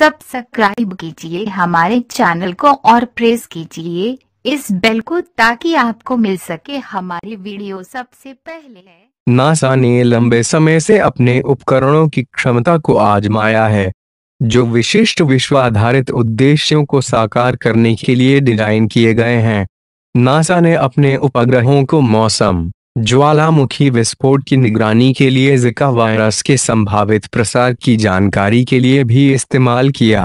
subscribe कीजिए हमारे channel को और प्रेस कीजिए इस बेल को ताकि आपको मिल सके हमारी वीडियो सबसे पहले नासा ने लंबे समय से अपने उपकरणों की क्षमता को आजमाया है जो विशिष्ट विश्व आधारित उद्देश्यों को साकार करने के लिए डिजाइन किए गए हैं नासा ने अपने उपग्रहों को मौसम ज्वालामुखी विस्फोट की निगरानी के लिए जिका वायरस के संभावित प्रसार की जानकारी के लिए भी इस्तेमाल किया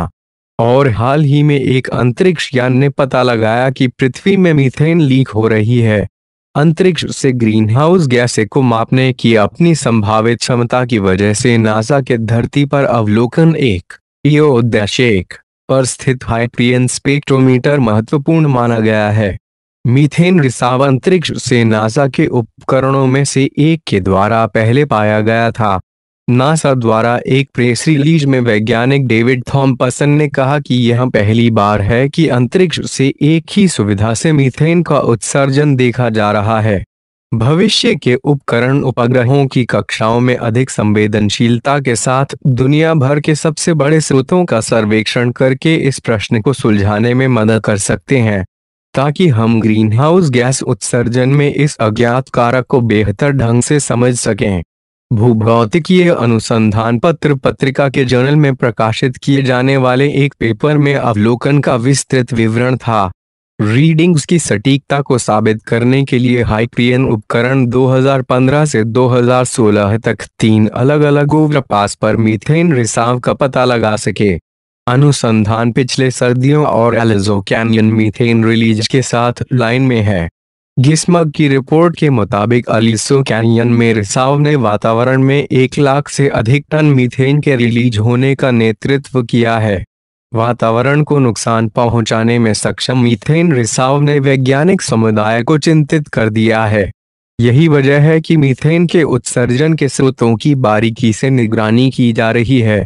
और हाल ही में एक अंतरिक्ष यान ने पता लगाया कि पृथ्वी में मीथेन लीक हो रही है अंतरिक्ष से ग्रीन हाउस गैसे को मापने की अपनी संभावित क्षमता की वजह से नासा के धरती पर अवलोकन एक उद्देश्य एक पर स्थित हाइप्रियन स्पेक्ट्रोमीटर महत्वपूर्ण माना गया है मीथेन रिसाव अंतरिक्ष से नासा के उपकरणों में से एक के द्वारा पहले पाया गया था नासा द्वारा एक प्रेस रिलीज में वैज्ञानिक डेविड थॉम्पसन ने कहा कि यह पहली बार है कि अंतरिक्ष से एक ही सुविधा से मीथेन का उत्सर्जन देखा जा रहा है भविष्य के उपकरण उपग्रहों की कक्षाओं में अधिक संवेदनशीलता के साथ दुनिया भर के सबसे बड़े स्रोतों का सर्वेक्षण करके इस प्रश्न को सुलझाने में मदद कर सकते हैं ताकि हम हाउस गैस उत्सर्जन में इस अज्ञात कारक को बेहतर ढंग से समझ सकें भूभौतिकीय अनुसंधान पत्र पत्रिका के जर्नल में प्रकाशित किए जाने वाले एक पेपर में अवलोकन का विस्तृत विवरण था रीडिंग्स की सटीकता को साबित करने के लिए हाइक्रियन उपकरण 2015 से 2016 तक तीन अलग अलग ओवरपास पर मीथेन रिसाव का पता लगा सके अनुसंधान पिछले सर्दियों और एलिजो कैनियन मीथेन रिलीज के साथ लाइन में है गिस्मग की रिपोर्ट के मुताबिक अलिसो कैनियन में रिसाव ने वातावरण में एक लाख से अधिक टन मीथेन के रिलीज होने का नेतृत्व किया है वातावरण को नुकसान पहुंचाने में सक्षम मीथेन रिसाव ने वैज्ञानिक समुदाय को चिंतित कर दिया है यही वजह है कि मीथेन के उत्सर्जन के स्रोतों की बारीकी से निगरानी की जा रही है